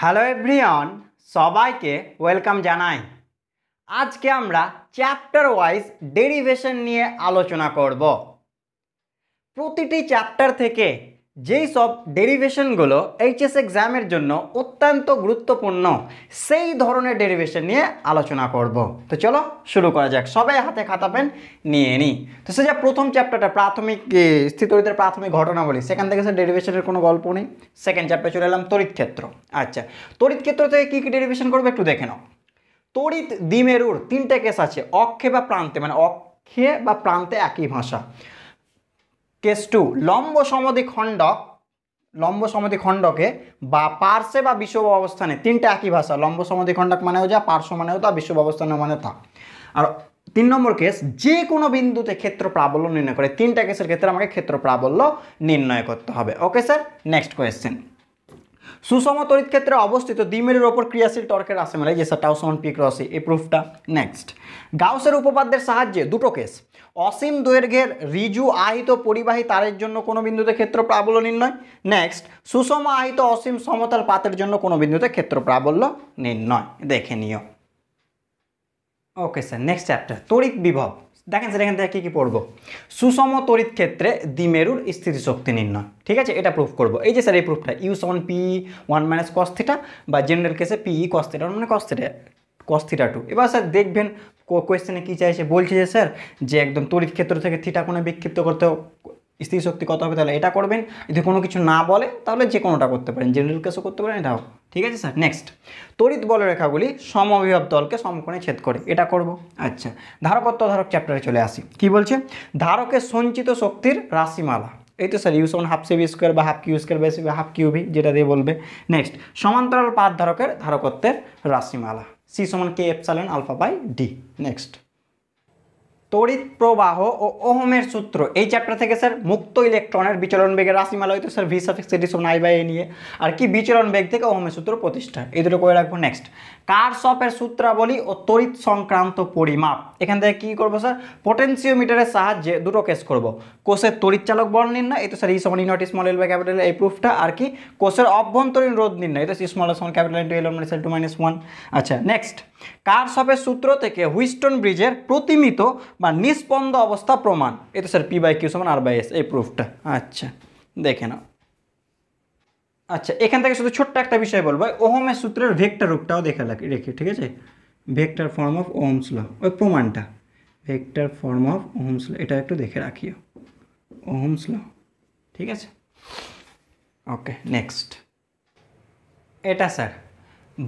hello everyone সবাইকে welcome জানাই আজকে আমরা চ্যাপ্টার ওয়াইজ ডেরিভেশন নিয়ে আলোচনা করব প্রতিটি চ্যাপ্টার থেকে যেই সব ডেরিভেশনগুলো এইচএস এক্সামের জন্য অত্যন্ত গুরুত্বপূর্ণ সেই ধরনের ডেরিভেশন নিয়ে আলোচনা করব তো চলো শুরু করা যাক সবাই হাতে খাতা পেন নিয়ে নিই তো সে যা প্রথম চ্যাপ্টারটা প্রাথমিক স্থিতরিতের প্রাথমিক ঘটনা বলি সেখান থেকে সে ডেরিভেশনের কোনো গল্প নেই সেকেন্ড চ্যাপ্টার চলে এলাম তড়িৎ ক্ষেত্র আচ্ছা তড়িৎ ক্ষেত্র থেকে কী কী ডেরিভেশন করবে একটু দেখে নাও তড়িৎ দ্বিমেরুর তিনটে কেস আছে অক্ষে বা প্রান্তে মানে অক্ষে বা প্রান্তে একই ভাষা কেস টু লম্ব খণ্ডক লম্ব খণ্ডকে বা পার্শ্বে বা বিশ্ব অবস্থানে তিনটা একই ভাষা লম্ব সমদ্বিখণ্ডক মানেও যা পার্শ্ব মানেও তা বিশ্ব অবস্থানে মানে তা আর তিন নম্বর কেস যে কোনো বিন্দুতে ক্ষেত্র প্রাবল্য নির্ণয় করে তিনটা কেসের ক্ষেত্রে আমাকে ক্ষেত্র প্রাবল্য নির্ণয় করতে হবে ওকে স্যার নেক্সট কোয়েশ্চেন সুষম তড়িৎ ক্ষেত্রে অবস্থিত দ্বিমেরুর ওপর ক্রিয়াশীল টর্কের আসে মেলায় যে স্যার টাউসমান পি ক্রসি এই প্রুফটা নেক্সট গাউসের উপপাদ্যের সাহায্যে দুটো কেস অসীম দৈর্ঘ্যের রিজু আহিত পরিবাহী তারের জন্য কোনো বিন্দুতে ক্ষেত্র প্রাবল্য নির্ণয় নেক্সট সুষম আহিত অসীম সমতল পাতের জন্য কোনো বিন্দুতে ক্ষেত্র প্রাবল্য নির্ণয় দেখে নিও ওকে স্যার নেক্সট চ্যাপ্টার তড়িৎ বিভব দেখেন স্যার এখান থেকে কী কী পড়বো সুষম তড়িৎ ক্ষেত্রে দ্বিমেরুর স্থিতিশক্তি নির্ণয় ঠিক আছে এটা প্রুফ করবো এই যে স্যার এই প্রুফটা ইউ সমান পি ওয়ান মাইনাস কস্থিটা বা জেনারেল কেসে পি ই কস্থিটা মানে কস্থিটা কস্থিটা টু এবার স্যার দেখবেন কোয়েশ্চেনে কী চাইছে বলছে যে স্যার যে একদম তড়িৎ ক্ষেত্র থেকে থিটা কোণে বিক্ষিপ্ত করতে স্থির শক্তি কত হবে তাহলে এটা করবেন যদি কোনো কিছু না বলে তাহলে যে কোনোটা করতে পারেন জেনারেল কেসও করতে পারেন এটাও ঠিক আছে স্যার নেক্সট তড়িৎ বলরেখাগুলি সমবিভব তলকে সমকোণে ছেদ করে এটা করব আচ্ছা ধারকত্ব ধারক চ্যাপ্টারে চলে আসি কি বলছে ধারকের সঞ্চিত শক্তির রাশিমালা এই তো sir U is one half CV square বা হাফ কিউ স্কোয়ার বা হাফ কিউবি যেটা দিয়ে বলবে নেক্সট সমান্তরাল পাত ধারকের ধারকত্বের রাশিমালা সি সমান K epsilon alpha by D next তড়িৎ প্রবাহ ও ওহমের সূত্র এই চ্যাপ্টার থেকে স্যার মুক্ত ইলেকট্রনের বিচরণ বেগের রাশিমালা হয়তো স্যার ভিস সাফিক্স এটি সমান আই বাই এ নিয়ে আর কি বিচরণ বেগ থেকে ওহমের সূত্র প্রতিষ্ঠা এই দুটো করে রাখবো নেক্সট কারসপের সূত্রাবলী ও তড়িৎ সংক্রান্ত পরিমাপ এখান থেকে কী করবো স্যার পোটেন্সিওমিটারের সাহায্যে দুটো কেস করব কোষের তড়িৎচালক বল নির্ণয় e e e এই তো স্যার ই সমান ইনট স্মল এল বাই ক্যাপিটাল এই প্রুফটা আর কি কোষের অভ্যন্তরীণ রোধ নির্ণয় তো স্মল সমান capital into L minus L two minus one আচ্ছা নেক্সট কারসপের সূত্র থেকে হুইস্টন ব্রিজের প্রতিমিত বা নিস্পন্দ অবস্থা প্রমাণ এ তো স্যার পি বাই কিউ সমান আর বাই এস এই প্রুফটা আচ্ছা দেখে নাও আচ্ছা এখান থেকে শুধু ছোট্ট একটা বিষয় বলবো ওহমের সূত্রের ভেক্টর রূপটাও দেখে রেখে ঠিক আছে vector form of Ohm's law ওই প্রমাণটা vector form of Ohm's law এটা একটু দেখে রাখিও ওহমস ল ঠিক আছে ওকে নেক্সট এটা স্যার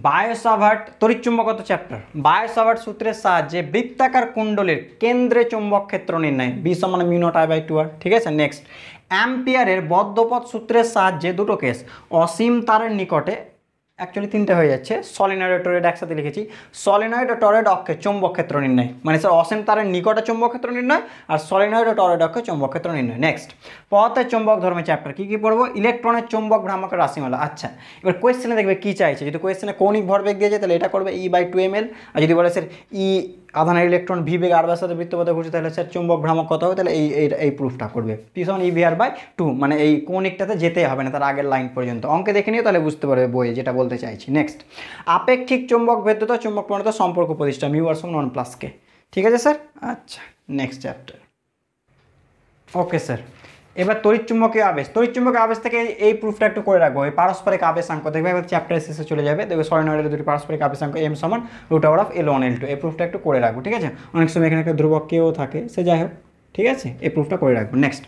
বায়োসাভার্ট তরিচুম্বকত চ্যাপ্টার বায়োসাভার্ট সূত্রের সাহায্যে বৃত্তাকার কুণ্ডলের কেন্দ্রে চুম্বক ক্ষেত্র নির্ণয় বি সমান আই বাই টু আর ঠিক আছে নেক্সট অ্যাম্পিয়ারের বদ্ধপথ সূত্রের সাহায্যে দুটো কেস অসীম তারের নিকটে অ্যাকচুয়ালি তিনটে হয়ে যাচ্ছে সলিনয়েড ও টরেড একসাথে লিখেছি সলিনয়েড ও টরেড অক্ষে চুম্বক ক্ষেত্র নির্ণয় মানে স্যার অসেন তারের নিকটে চৌম্বক ক্ষেত্র নির্ণয় আর সলিনয়েড ও টরেড অক্ষে চুম্বক ক্ষেত্র নির্ণয় নেক্সট পথে চৌম্বক ধর্মের চ্যাপ্টার কী কী পড়বো ইলেকট্রনের চৌম্বক ভ্রামক রাশিমালা আচ্ছা এবার কোয়েশ্চেনে দেখবে কী চাইছে যদি কোয়েশ্চেনে কৌনিক ভরবেগ যায় তাহলে এটা করবে E by two M L আর যদি বলে স্যার ই e আধানের ইলেকট্রন ভি বেগ আর সাথে বৃত্তপথে ঘুরছে তাহলে স্যার চুম্বক ভ্রামক কত হবে তাহলে এই এই প্রুফটা করবে পিছন E V R by two মানে এই কৌনিকটাতে যেতে হবে না তার আগের লাইন পর্যন্ত অঙ্কে দেখে নিও তাহলে বুঝতে পারবে বইয়ে যেটা বল বলতে চাইছি নেক্সট আপেক্ষিক চুম্বক ভেদ্যতা চুম্বক প্রণতা সম্পর্ক প্রতিষ্ঠা মিউর সঙ্গে ওয়ান প্লাসকে ঠিক আছে স্যার আচ্ছা নেক্সট চ্যাপ্টার ওকে স্যার এবার তড়িৎ চুম্বকীয় আবেশ তড়িৎ চুম্বকীয় আবেশ থেকে এই প্রুফটা একটু করে রাখবো এই পারস্পরিক আবেশ দেখবে এবার চ্যাপ্টার শেষে চলে যাবে দেখবে সরেনয়েডের দুটি পারস্পরিক আবেশ এম সমান root out of L one L two এই প্রুফটা একটু করে রাখবো ঠিক আছে অনেক সময় এখানে একটা কেউ থাকে সে যাই হোক ঠিক আছে এই প্রুফটা করে রাখবো নেক্সট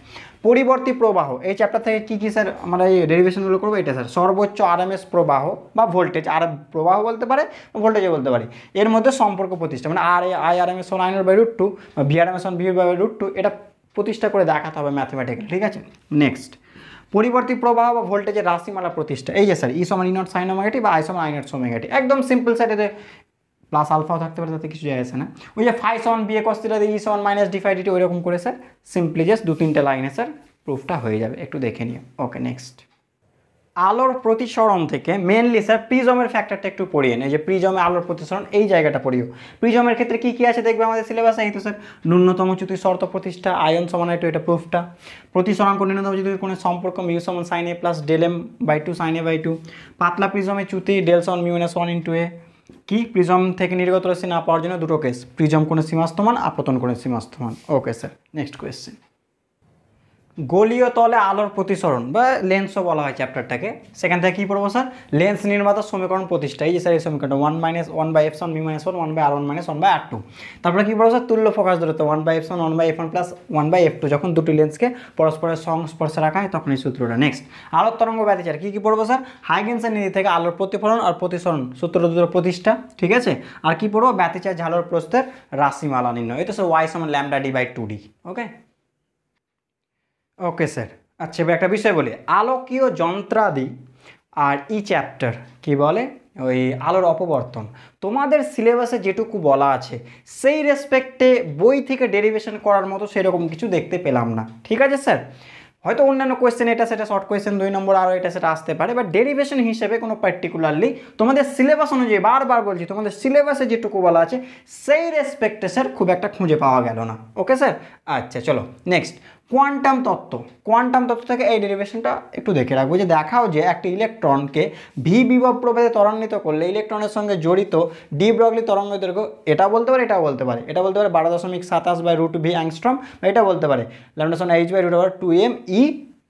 পরিবর্তী প্রবাহ এই চ্যাপ্টার থেকে কী কী স্যার আমরা এই ডেরিভেশনগুলো করবো এটা স্যার সর্বোচ্চ আরএমএস প্রবাহ বা ভোল্টেজ আর প্রবাহ বলতে পারে ভোল্টেজও বলতে পারে এর মধ্যে সম্পর্ক প্রতিষ্ঠা মানে আর I R M S one আইনের বাই রুট টু বা V R M S one V by root two এটা প্রতিষ্ঠা করে দেখাতে হবে ম্যাথমেটিক্যালি ঠিক আছে নেক্সট পরিবর্তী প্রবাহ বা ভোল্টেজের রাশিমালা প্রতিষ্ঠা এই যে স্যার ই e সমান ইনট সাইন ওমেগাটি বা আই সমান আইনট সোমেগাটি একদম সিম্পল স্যার এদের প্লাস আলফাও থাকতে পারে তাতে কিছু যায় আসে না ওই যে ফাইভ সন বিএ কস্তিটা ই সন মাইনাস ডি ডিটি ওই রকম করে স্যার সিম্পলি জাস্ট দু তিনটে লাইনে স্যার প্রুফটা হয়ে যাবে একটু দেখে নিও ওকে নেক্সট আলোর প্রতিসরণ থেকে মেনলি স্যার প্রিজমের ফ্যাক্টরটা একটু পড়িয়ে নেই যে প্রিজমে আলোর প্রতিসরণ এই জায়গাটা পড়িও প্রিজমের ক্ষেত্রে কী কী আছে দেখবে আমাদের সিলেবাসে এই তো স্যার ন্যূনতম চ্যুতি শর্ত প্রতিষ্ঠা আয়ন সমান একটু এটা প্রুফটা প্রতিসরণ কোন ন্যূনতম যদি কোনো সম্পর্ক মিউ সমান sine A plus del M by two sine A by two পাতলা প্রিজমে চ্যুতি ডেলসন mu N S one into A কি প্রিজম থেকে নির্গত রশ্মি না পাওয়ার জন্য দুটো কেস প্রিজম কোনো সীমাস্তমান আপতন কোনো সীমাস্তমান ওকে স্যার নেক্সট কোয়েশ্চেন গোলীয় তলে আলোর প্রতিসরণ বা লেন্সও বলা হয় চ্যাপ্টারটাকে সেখান থেকে কী পড়বো স্যার লেন্স নির্মাতার সমীকরণ প্রতিষ্ঠা এই যে স্যার এই সমীকরণটা ওয়ান মাইনাস ওয়ান বাই এফসন B minus one one by R one minus one by R two তারপরে কী পড়বো স্যার তুল্য ফোকাস দূরত্ব ওয়ান বাই এফসন one by F one plus one by F two যখন দুটি লেন্সকে পরস্পরের সংস্পর্শে রাখা হয় তখন এই সূত্রটা নেক্সট আলোর তরঙ্গ ব্যতিচার কী কী পড়বো স্যার হাইগেন্সের নীতি থেকে আলোর প্রতিফলন আর প্রতিসরণ সূত্র দুটোর প্রতিষ্ঠা ঠিক আছে আর কী পড়বো ব্যতিচার ঝালোর প্রস্তের রাশিমালা নির্ণয় এটা স্যার ওয়াই সমান lambda D by two D okay okay sir আচ্ছা এবার একটা বিষয় বলি আলোকীয় যন্ত্রাদি আর ই e চ্যাপ্টার কি বলে ওই আলোর অপবর্তন তোমাদের সিলেবাসে যেটুকু বলা আছে সেই রেসপেক্টে বই থেকে ডেরিভেশন করার মতো সেরকম কিছু দেখতে পেলাম না ঠিক আছে স্যার হয়তো অন্যান্য কোয়েশ্চেন এটা সেটা শর্ট কোয়েশ্চেন দুই নম্বর আরও এটা সেটা আসতে পারে বাট ডেরিভেশন হিসেবে কোনো পার্টিকুলারলি তোমাদের সিলেবাস অনুযায়ী বারবার বলছি তোমাদের সিলেবাসে যেটুকু বলা আছে সেই রেসপেক্টে স্যার খুব একটা খুঁজে পাওয়া গেল না ওকে স্যার আচ্ছা চলো নেক্সট কোয়ান্টাম তত্ত্ব কোয়ান্টাম তত্ত্ব থেকে এই ডেরিভেশনটা একটু দেখে রাখবো যে দেখাও যে একটি ইলেকট্রনকে ভি বিভব প্রভেদে ত্বরান্বিত করলে ইলেকট্রনের সঙ্গে জড়িত ডি ব্রগলি তরঙ্গ দৈর্ঘ্য এটা বলতে পারে এটা বলতে পারে এটা বলতে পারে বারো দশমিক সাতাশ বাই রুট ভি অ্যাংস্ট্রম বা এটা বলতে পারে ল্যামডাসন H by root over two M E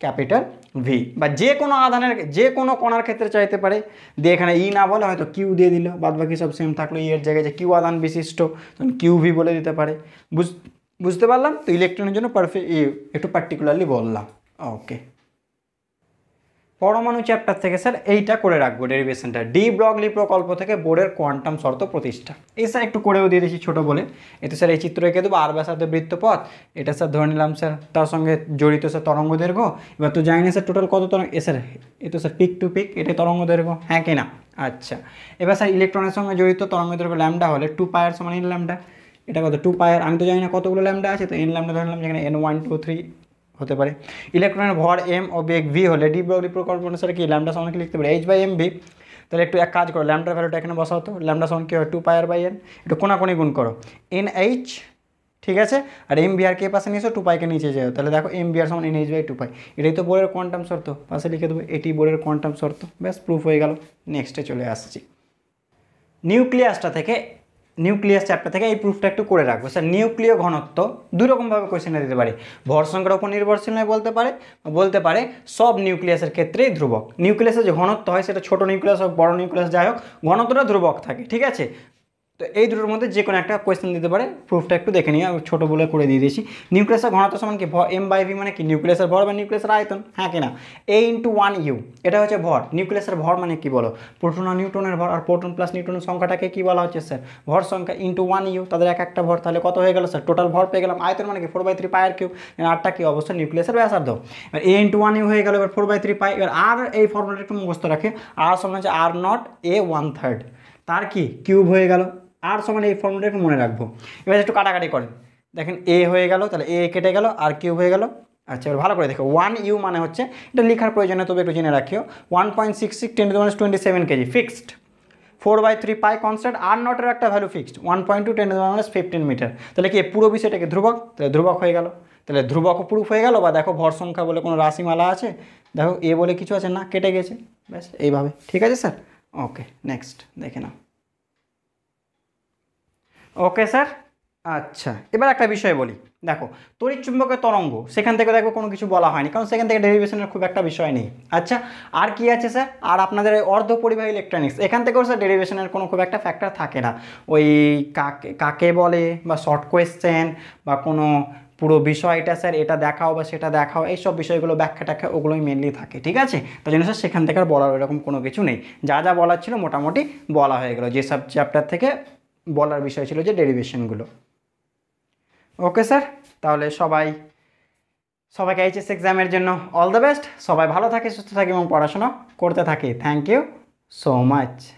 capital V বা যে কোনো আধানের যে কোনো কোণার ক্ষেত্রে চাইতে পারে দিয়ে এখানে ই e না বলে হয়তো কিউ দিয়ে দিল বাদ বাকি সব সেম থাকলো ই e এর জায়গায় যে কিউ আধান বিশিষ্ট কিউ ভি বলে দিতে পারে বুঝ বুঝতে পারলাম তো ইলেকট্রনের জন্য পারফে একটু পার্টিকুলারলি বললাম ওকে পরমাণু চ্যাপ্টার থেকে স্যার এইটা করে রাখবো ডেরিভেশনটা ডি ব্রগলি প্রকল্প থেকে বোর্ডের কোয়ান্টাম শর্ত প্রতিষ্ঠা এই স্যার একটু করেও দিয়ে দিয়েছি ছোটো বলে এতে স্যার এই চিত্র এঁকে দেবো আর বা সাথে বৃত্তপথ এটা স্যার ধরে নিলাম স্যার তার সঙ্গে জড়িত স্যার তরঙ্গ দৈর্ঘ্য এবার তো জানি না স্যার টোটাল কত তরঙ্গ এ স্যার এ তো স্যার পিক টু পিক এটা তরঙ্গ দৈর্ঘ্য হ্যাঁ কিনা আচ্ছা এবার স্যার ইলেকট্রনের সঙ্গে জড়িত তরঙ্গ দৈর্ঘ্য ল্যামডা হলে টু পায়ের সমান ল্যামডা এটা কত টু পায়ের আমি তো জানি না কতগুলো ল্যামডা আছে তো এন ল্যামডা ধরলাম যেখানে এন ওয়ান টু থ্রি হতে পারে ইলেকট্রনের ভর এম ও বেগ ভি হলে ডি প্রকল্প অনুসারে কি ল্যামডা সমান কি লিখতে পারে এইচ বাই এম ভি তাহলে একটু এক কাজ করো ল্যামডার ভ্যালুটা এখানে বসা হতো ল্যামডা সমান কি হয় টু পায়ার বাই এন একটু কোনাকোনি গুণ করো এন এইচ ঠিক আছে আর এম বিআর কে পাশে নিয়েছো টু পাইকে নিচে যাও তাহলে দেখো এম বিআর সমান N H by two pi এটাই তো বোর্ডের কোয়ান্টাম শর্ত পাশে লিখে দেবো এটি বোর্ডের কোয়ান্টাম শর্ত ব্যাস প্রুফ হয়ে গেল নেক্সটে চলে আসছি নিউক্লিয়াসটা থেকে নিউক্লিয়াস চ্যাপ্টার থেকে এই প্রুফটা একটু করে রাখবো স্যার নিউক্লিয় ঘনত্ব দুই রকমভাবে কোয়েশ্চেনে দিতে পারে ভর সংখ্যার উপর নির্ভরশীল নয় বলতে পারে বলতে পারে সব নিউক্লিয়াসের ক্ষেত্রেই ধ্রুবক নিউক্লিয়াসের যে ঘনত্ব হয় সেটা ছোট নিউক্লিয়াস হোক বড় নিউক্লিয়াস যাই হোক ঘনত্বটা ধ্রুবক থাকে ঠিক আছে তো এই দুটোর মধ্যে যে কোনো একটা কোয়েশ্চেন দিতে পারে প্রুফটা একটু দেখে নিই আমি ছোটো বলে করে দিয়ে দিয়েছি নিউক্লিয়াসের ঘনত্ব সমান কি ভর এম বাই ভি মানে কি নিউক্লিয়াসের ভর বা নিউক্লিয়াসের আয়তন হ্যাঁ কিনা এ ইন্টু ওয়ান ইউ এটা হচ্ছে ভর নিউক্লিয়াসের ভর মানে কি বলো প্রোটন আর নিউটনের ভর আর প্রোটন প্লাস নিউট্রনের সংখ্যাটাকে কি বলা হচ্ছে স্যার ভর সংখ্যা ইন্টু ওয়ান ইউ তাদের এক একটা ভর তাহলে কত হয়ে গেল স্যার টোটাল ভর পেয়ে গেলাম আয়তন মানে কি ফোর বাই থ্রি পায়ের কিউ আরটা কি অবস্থা নিউক্লিয়াসের ব্যাসার্ধ এবার এ ইন্টু ওয়ান ইউ হয়ে গেল এবার ফোর বাই থ্রি পাই এবার আর এই ফর্মুলাটা একটু মুখস্থ রাখে আর সমান হচ্ছে R naught A one third তার কি কিউব হয়ে গেল আর সমান এই ফর্মুলাটা একটু মনে রাখবো এবার একটু কাটাকাটি করেন দেখেন এ হয়ে গেল তাহলে এ কেটে গেল আর কিউ হয়ে গেল আচ্ছা এবার ভালো করে দেখো ওয়ান ইউ মানে হচ্ছে এটা লেখার প্রয়োজনে তবে একটু জেনে রাখিও one point six six ten two twenty seven KG fixed four by three pi constant R নটের একটা value fixed one point two ten minus fifteen metre তাহলে কি পুরো বিষয়টাকে ধ্রুবক তাহলে ধ্রুবক হয়ে গেল তাহলে ধ্রুবক প্রুফ হয়ে গেল বা দেখো ভর সংখ্যা বলে কোনো রাশিমালা আছে দেখো এ বলে কিছু আছে না কেটে গেছে ব্যাস এইভাবে ঠিক আছে স্যার ওকে নেক্সট দেখে নাও ওকে স্যার আচ্ছা এবার একটা বিষয় বলি দেখো তড়িৎ চুম্বকের তরঙ্গ সেখান থেকে দেখো কোনো কিছু বলা হয়নি কারণ সেখান থেকে ডেরিভেশনের খুব একটা বিষয় নেই আচ্ছা আর কি আছে স্যার আর আপনাদের অর্ধ পরিবাহী ইলেকট্রনিক্স এখান থেকেও স্যার ডেরিভেশনের কোনো খুব একটা ফ্যাক্টর থাকে না ওই কাকে কাকে বলে বা শর্ট কোয়েশ্চেন বা কোনো পুরো বিষয়টা স্যার এটা দেখাও বা সেটা দেখাও এইসব বিষয়গুলো ব্যাখ্যা ট্যাখ্যা ওগুলোই মেনলি থাকে ঠিক আছে তার জন্য স্যার সেখান থেকে আর বলার এরকম কোনো কিছু নেই যা যা বলার ছিল মোটামুটি বলা হয়ে গেলো যেসব চ্যাপ্টার থেকে বলার বিষয় ছিল যে ডেরিভেশনগুলো ওকে স্যার তাহলে সবাই সবাইকে এইচএস এক্সামের জন্য অল দ্য বেস্ট সবাই ভালো থাকে সুস্থ থাকে এবং পড়াশোনা করতে থাকে থ্যাংক ইউ সো মাচ